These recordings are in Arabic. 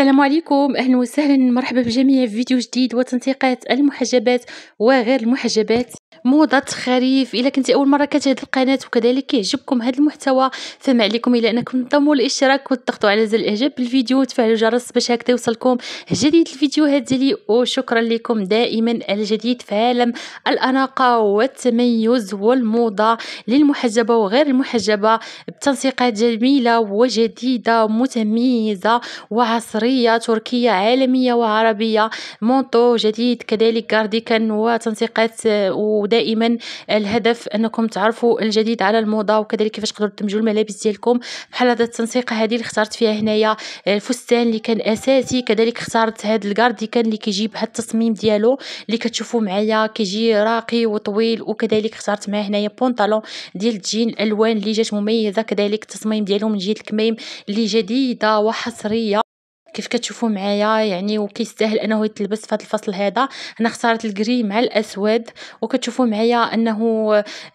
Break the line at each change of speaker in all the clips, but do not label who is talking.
السلام عليكم اهلا وسهلا مرحبا بجميع في فيديو جديد وتنسيقات المحجبات وغير المحجبات موضة خريف إلا كنتي أول مرة كتشاهد القناة وكذلك كيعجبكم هذا المحتوى فما عليكم إلا أنكم تنضموا للاشتراك وتضغطوا على زر الإعجاب بالفيديو وتفعلوا الجرس باش هكذا يوصلكم جديد الفيديوهات ديالي وشكرا لكم دائما الجديد في عالم الأناقة والتميز والموضة للمحجبة وغير المحجبة بتنسيقات جميلة وجديدة متميزة وعصرية تركية عالمية وعربية مونطو جديد كذلك كارديكان وتنسيقات و ودائما الهدف انكم تعرفوا الجديد على الموضه وكذلك كيفاش تقدروا تدمجوا الملابس ديالكم بحال هذا التنسيق هذه اللي اخترت فيها هنايا الفستان اللي كان اساسي كذلك اخترت هذا الكارديكان اللي كيجي بهذا التصميم ديالو اللي كتشوفوا معايا كيجي راقي وطويل وكذلك اخترت معاه هنايا بونطالون ديال الجين الالوان اللي جات مميزه كذلك التصميم ديالهم من جهه الكميم اللي جديده وحصريه كيف كتشوفوا معايا يعني وكيستاهل انه يتلبس في هذا الفصل هذا انا اختارت الكري مع الاسود وكتشوفوا معايا انه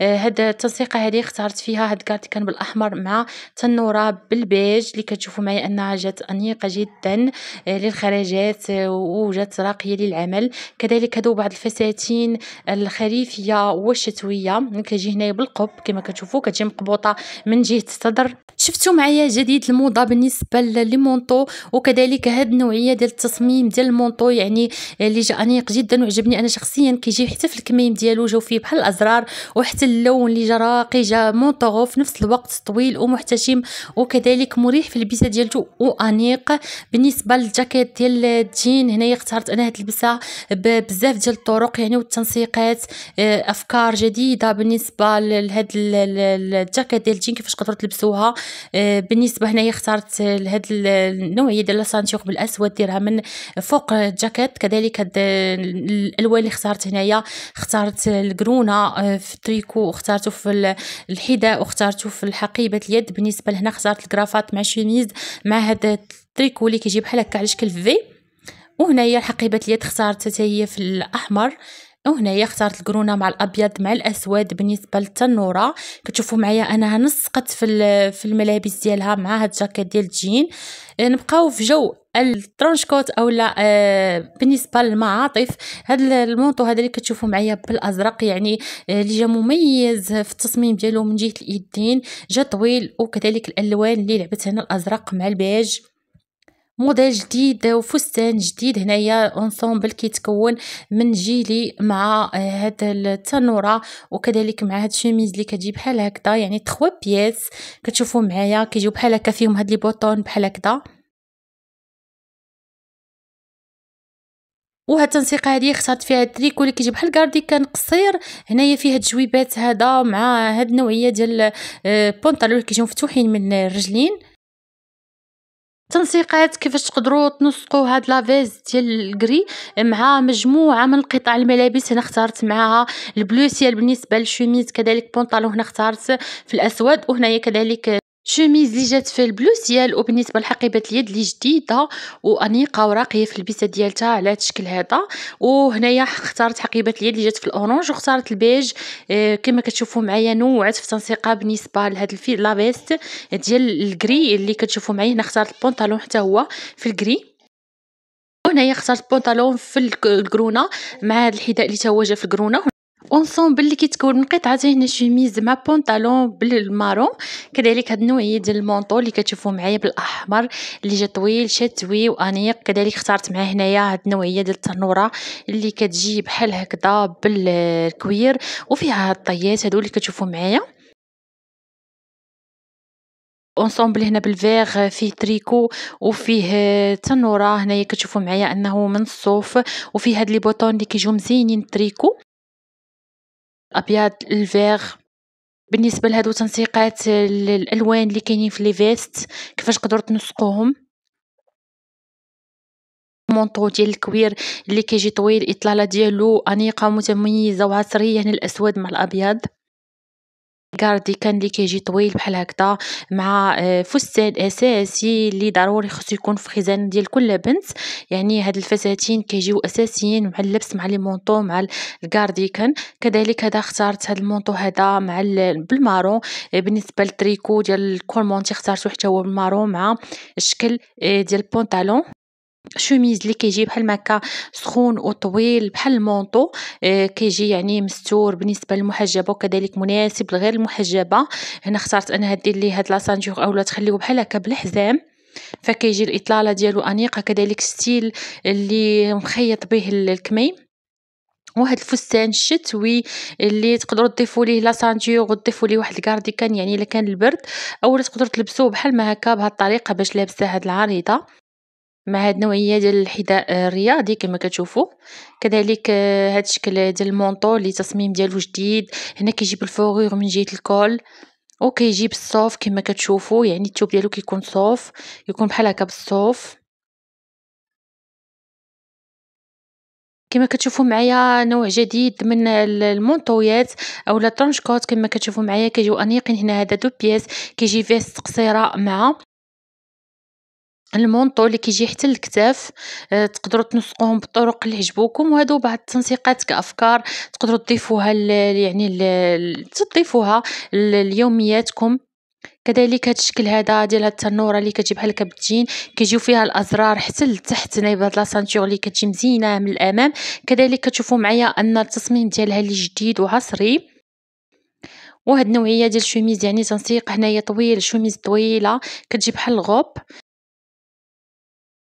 آه، هاد التنسيقه هذه اختارت فيها هاد كان بالاحمر مع تنوره بالبيج اللي كتشوفوا معايا انها جات انيقه جدا آه، للخرجات آه، وجات راقيه للعمل كذلك هادو بعض الفساتين الخريفيه والشتويه كتجي هنايا بالقب كما كتشوفوا كتجي مقبوطه من جهه الصدر شفتوا معايا جديد الموضه بالنسبه للمونطو وكذلك كذلك هاد النوعيه ديال التصميم ديال المونطو يعني آه، اللي جا انيق جدا وعجبني انا شخصيا كيجي حتى في الكميم ديالو جاو فيه بحال الازرار وحتى اللون اللي جا راقي جا مونطو في نفس الوقت طويل ومحتشم وكذلك مريح في اللبسه ديالته وانيق بالنسبه للجاكيت ديال الجين هنايا اختارت انا هاد اللبسه بزاف ديال الطرق يعني والتنسيقات آه، افكار جديده بالنسبه لهاد الجاكيت ديال الجين كيفاش قدرت تلبسوها آه، بالنسبه هنايا اختارت هاد النوعيه ديال السانتيغ الاسود ديرها من فوق الجاكيت كذلك هاد الالوان اللي اختارت هنايا اختارت الكرونه آه، في التريكو اختارته في الحذاء واختارته في الحقيبه اليد بالنسبه لهنا اختارت الكرافات مع شيميز مع هاد التريكو اللي كيجي بحال هكا على شكل في وهنايا حقيبه اليد اختارت حتى هي في الاحمر وهنايا اختارت الكرونه مع الابيض مع الاسود بالنسبه للتنوره كتشوفوا معايا انها نسقت في في الملابس ديالها مع هاد الجاكيت ديال الجين نبقاو في جو الترونشكوت او لا آه، بالنسبه للمعاطف هذا المونطو هذا اللي كتشوفوا معايا بالازرق يعني آه، اللي جا مميز في التصميم ديالو من جهه اليدين جا طويل وكذلك الالوان اللي لعبت هنا الازرق مع البيج موديل جديد وفستان جديد هنايا اونسومبل كيتكون من جيلي مع آه، هاد التنوره وكذلك مع هاد الشوميز اللي كتجي بحال هكذا يعني 3 بياس كتشوفوا معايا كيجيو بحال هكا فيهم هاد لي بوطون بحال هكذا وهاد التنسيقه هادي اختارت فيها التريكو اللي كيجي بحال كاردي كان قصير هنايا فيه التجويبات هذا مع هاد النوعيه ديال البونطالون آه، اللي كيجيو مفتوحين من الرجلين التنسيقات كيفاش تقدروا تنسقوا هاد لافيز ديال الكري مع مجموعه من قطع الملابس هنا اختارت معاها البلوسيال بالنسبه للشوميز كذلك بونطالون هنا اختارت في الاسود وهنايا كذلك الشوميز اللي جات في البلوس ديالو بالنسبه لحقيبه اليد اللي جديده وانيقه وراقيه في البسه ديالتها على الشكل هذا وهنايا اختارت حقيبه اليد اللي جات في الاورانج واختارت البيج آه، كما كتشوفوا معايا نوعت في التنسيقه بالنسبه لهاد الفي لافيست ديال الكري اللي كتشوفوا معايا هنا اختارت البونطالون حتى هو في الكري هنايا اختارت بونطالون في الكرونه مع هذا الحذاء اللي تا جا في الكرونه أونصومبل باللي كيتكون من قطعتين شوميز مع بونطالون بالمارون كذلك هاد النوعيه ديال المونطو اللي كتشوفو معايا بالاحمر اللي جا طويل شتوي وانيق كذلك اختارت معاه هنايا هاد النوعيه ديال التنوره اللي كتجي بحال هكذا بالكوير وفيها هاد الطيات هادو اللي كتشوفو معايا اونصومبل هنا بالفيغ فيه تريكو وفيه تنوره هنايا كتشوفوا معايا انه من الصوف وفيه هاد لي بوطون اللي كيجيو مزينين التريكو الابيض الفيغ بالنسبه لهادو تنسيقات الالوان اللي كاينين في لي فيست كيفاش قدرت تنسقوهم مونطو ديال الكوير اللي كيجي طويل اطلاله ديالو انيقه متميزه وعصريه هنا يعني الاسود مع الابيض كاردي كان اللي كيجي طويل بحال هكذا مع آه، فستان اساسي اللي ضروري خصو يكون في خزانه ديال كل بنت يعني هاد الفساتين كيجيو اساسيين مع اللبس مع لي مونطو مع الكارديكان كذلك هذا اختارت هاد المونطو هذا مع بالمارون آه، بالنسبه للتريكو ديال الكورمونتي اختارته حتى هو بالمارون مع الشكل آه، ديال البونطالون شوميز اللي كيجي بحال هكا سخون وطويل بحال المونطو آه كيجي يعني مستور بالنسبه للمحجبه وكذلك مناسب لغير المحجبه هنا اختارت انها دير ليه هاد لاسانجور اولا تخليه بحال هكا بالحزام فكيجي الاطلاله ديالو انيقه كذلك ستيل اللي مخيط به الكميم واحد الفستان الشتوي اللي تقدروا تضيفوا ليه لاسانتيغ وتضيفوا ليه واحد الكارديكان يعني الا كان البرد اولا تقدروا تلبسوه بحال ما هكا بهاد الطريقه باش لابسه هاد العريضه مع هاد النوعيه ديال الحذاء الرياضي كما كتشوفوا كذلك آه، هاد الشكل ديال المونطو اللي تصميم ديالو جديد هنا كيجيب الفوغور من جهه الكول كيجيب الصوف كما كتشوفوا يعني الثوب ديالو كيكون صوف يكون بحال هكا بالصوف كما كتشوفوا معايا نوع جديد من المونطويات اولا ترونشكوت كما كتشوفوا معايا كيجيو انيقين هنا هذا دو بياس كيجي فيست قصيره مع المونطو اللي كيجي حتى للكتاف آه، تقدروا تنسقوهم بالطرق اللي عجبوكم وهادو بعض التنسيقات كافكار تقدروا تضيفوها ل يعني ل تضيفوها ليومياتكم كذلك هاد الشكل هذا ديال هاد التنوره اللي كتجي بحال كبتين كيجيو فيها الازرار حتى لتحت هنا بهاد لاسانتور اللي كتجي مزينه من الامام كذلك كتشوفوا معايا ان التصميم ديالها اللي جديد وعصري وهاد النوعيه ديال الشوميز يعني تنسيق هنايا طويل شوميز طويله كتجي بحال الغوب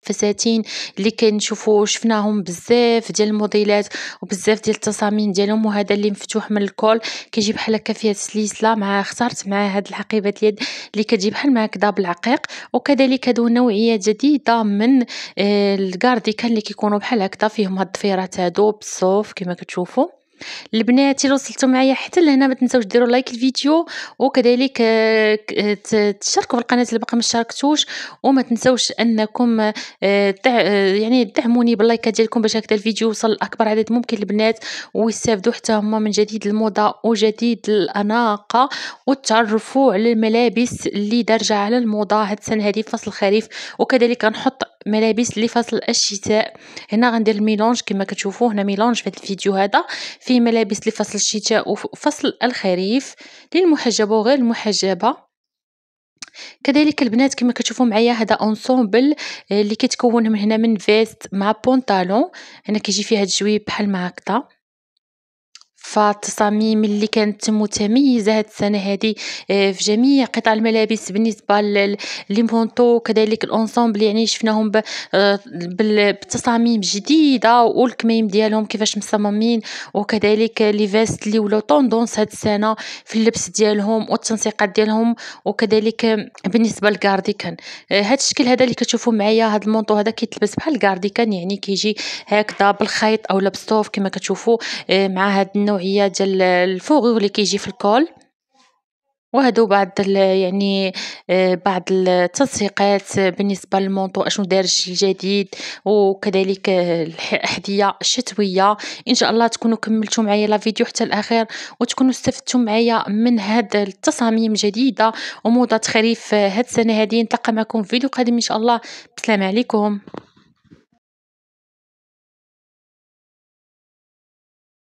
فساتين اللي كنشوفو شفناهم بزاف ديال الموديلات وبزاف ديال التصاميم ديالهم وهذا اللي مفتوح من الكول كيجي بحال هكا فيها سلسله مع اخترت مع هاد الحقيبه اليد اللي كتجي بحال مع كدا بالعقيق وكذلك هادو نوعيه جديده من آه، الكارديكان اللي كيكونوا بحال هكذا فيهم هاد الضفيرات هادو بالصوف كما كتشوفوا البنات الى وصلتوا معايا حتى لهنا ما تنساوش ديروا لايك الفيديو وكذلك آه، تشاركوا في القناه اللي باقا ما شاركتوش وما تنساوش انكم آه، آه، يعني دعموني باللايكات ديالكم باش هكذا الفيديو يوصل لاكبر عدد ممكن البنات ويستافدوا حتى هما من جديد الموضه وجديد الاناقه وتعرفوا على الملابس اللي دارجه على الموضه هاد السنه هذه فصل الخريف وكذلك غنحط ملابس لفصل الشتاء هنا غندير الميلونج كما كتشوفوا هنا ميلونج في هذا الفيديو هذا فيه ملابس لفصل الشتاء وفصل الخريف للمحجبه وغير المحجبه كذلك البنات كما كتشوفوا معايا هذا اونسومبل آه، اللي كيتكون من هنا من فيست مع بونطالون هنا كيجي فيه هذا الجويب بحال ما هكذا فالتصاميم اللي كانت متميزة هاد السنة هادي آه، في جميع قطع الملابس بالنسبة للمونتو كذلك الأنسومبل يعني شفناهم آه، بالتصاميم جديدة والكميم ديالهم كيفاش مصممين وكذلك لي فيست اللي ولاو طوندونس هاد السنة في اللبس ديالهم والتنسيقات ديالهم وكذلك بالنسبة للكارديكان آه، هاد الشكل هذا اللي كتشوفوا معايا هاد المونطو هذا كيتلبس بحال الكارديكان يعني كيجي هكذا بالخيط او بالصوف كما كتشوفوا مع هاد النوع هي ديال الفوغيغ اللي كيجي في الكول وهادو بعض يعني آه، بعض التنسيقات بالنسبه للمونطو اشنو داير الجديد وكذلك آه، الاحذيه الشتويه ان شاء الله تكونوا كملتوا معايا لا فيديو حتى الاخير وتكونوا استفدتوا معايا من هاد التصاميم جديده وموضه خريف آه، هاد السنه هادي نتلاقى معكم في فيديو قادم ان شاء الله بسلام عليكم